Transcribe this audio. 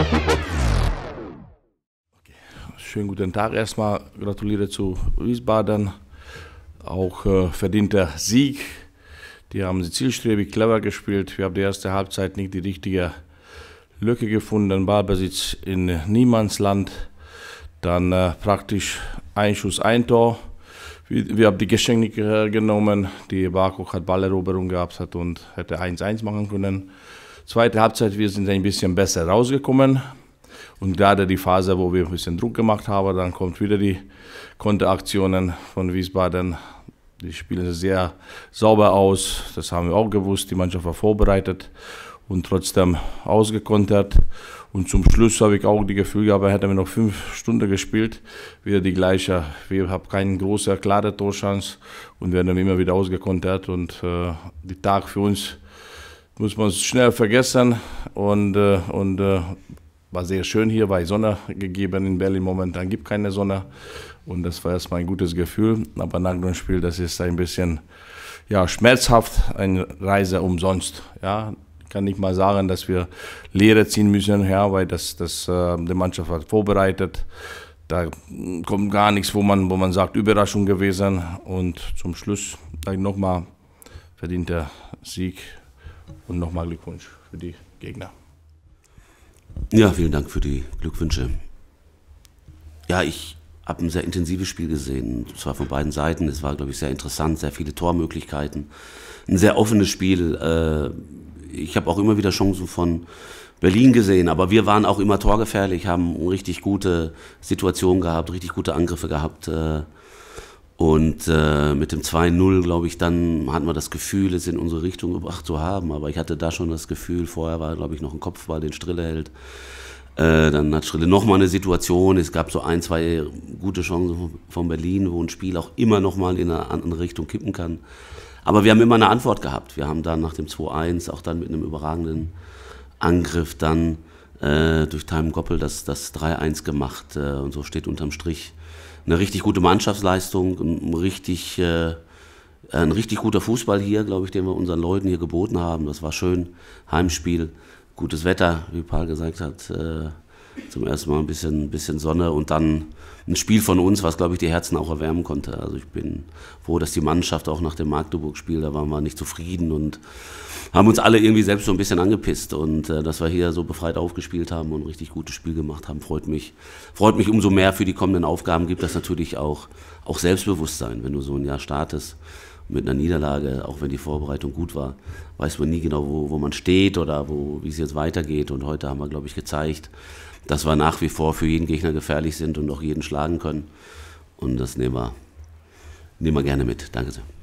Okay. Schönen guten Tag erstmal. Gratuliere zu Wiesbaden. Auch äh, verdienter Sieg. Die haben sie zielstrebig clever gespielt. Wir haben die erste Halbzeit nicht die richtige Lücke gefunden. Ballbesitz in Niemandsland. Dann äh, praktisch ein Schuss, ein Tor. Wir, wir haben die Geschenke äh, genommen. Die Barkok hat Balleroberung gehabt hat und hätte 1-1 machen können. Zweite Halbzeit, wir sind ein bisschen besser rausgekommen. Und gerade die Phase, wo wir ein bisschen Druck gemacht haben, dann kommt wieder die Konteraktionen von Wiesbaden. Die spielen sehr sauber aus. Das haben wir auch gewusst. Die Mannschaft war vorbereitet und trotzdem ausgekontert. Und zum Schluss habe ich auch die Gefühl gehabt, hätten wir noch fünf Stunden gespielt, wieder die gleiche. Wir haben keine große, klare Torschance und werden immer wieder ausgekontert. Und äh, der Tag für uns muss man es schnell vergessen. Und, äh, und äh, war sehr schön hier, weil Sonne gegeben in Berlin momentan gibt keine Sonne. Und das war erstmal ein gutes Gefühl. Aber nach dem Spiel, das ist ein bisschen ja, schmerzhaft, eine Reise umsonst. Ja, kann nicht mal sagen, dass wir Lehre ziehen müssen, ja, weil das, das äh, die Mannschaft hat vorbereitet. Da kommt gar nichts, wo man, wo man sagt, Überraschung gewesen. Und zum Schluss nochmal verdienter Sieg und nochmal Glückwunsch für die Gegner. Ja, vielen Dank für die Glückwünsche. Ja, ich habe ein sehr intensives Spiel gesehen, und zwar von beiden Seiten. Es war, glaube ich, sehr interessant, sehr viele Tormöglichkeiten. Ein sehr offenes Spiel. Äh, ich habe auch immer wieder Chancen von Berlin gesehen, aber wir waren auch immer torgefährlich, haben richtig gute Situationen gehabt, richtig gute Angriffe gehabt. Äh, und äh, mit dem 2-0, glaube ich, dann hatten wir das Gefühl, es in unsere Richtung gebracht zu haben. Aber ich hatte da schon das Gefühl, vorher war, glaube ich, noch ein Kopfball, den Strille hält. Äh, dann hat Strille nochmal eine Situation. Es gab so ein, zwei gute Chancen von Berlin, wo ein Spiel auch immer nochmal in eine andere Richtung kippen kann. Aber wir haben immer eine Antwort gehabt. Wir haben dann nach dem 2-1, auch dann mit einem überragenden Angriff, dann äh, durch Time Goppel das, das 3-1 gemacht. Äh, und so steht unterm Strich eine richtig gute Mannschaftsleistung, ein richtig, äh, ein richtig guter Fußball hier, glaube ich, den wir unseren Leuten hier geboten haben. Das war schön. Heimspiel, gutes Wetter, wie Paul gesagt hat. Äh, zum ersten Mal ein bisschen, bisschen Sonne und dann ein Spiel von uns, was, glaube ich, die Herzen auch erwärmen konnte. Also ich bin froh, dass die Mannschaft auch nach dem Magdeburg-Spiel, da waren wir nicht zufrieden und haben uns alle irgendwie selbst so ein bisschen angepisst. Und äh, dass wir hier so befreit aufgespielt haben und ein richtig gutes Spiel gemacht haben, freut mich. Freut mich umso mehr für die kommenden Aufgaben gibt das natürlich auch, auch Selbstbewusstsein, wenn du so ein Jahr startest mit einer Niederlage, auch wenn die Vorbereitung gut war, weiß man nie genau, wo, wo man steht oder wo, wie es jetzt weitergeht. Und heute haben wir, glaube ich, gezeigt, dass wir nach wie vor für jeden Gegner gefährlich sind und auch jeden schlagen können. Und das nehmen wir, nehmen wir gerne mit. Danke sehr.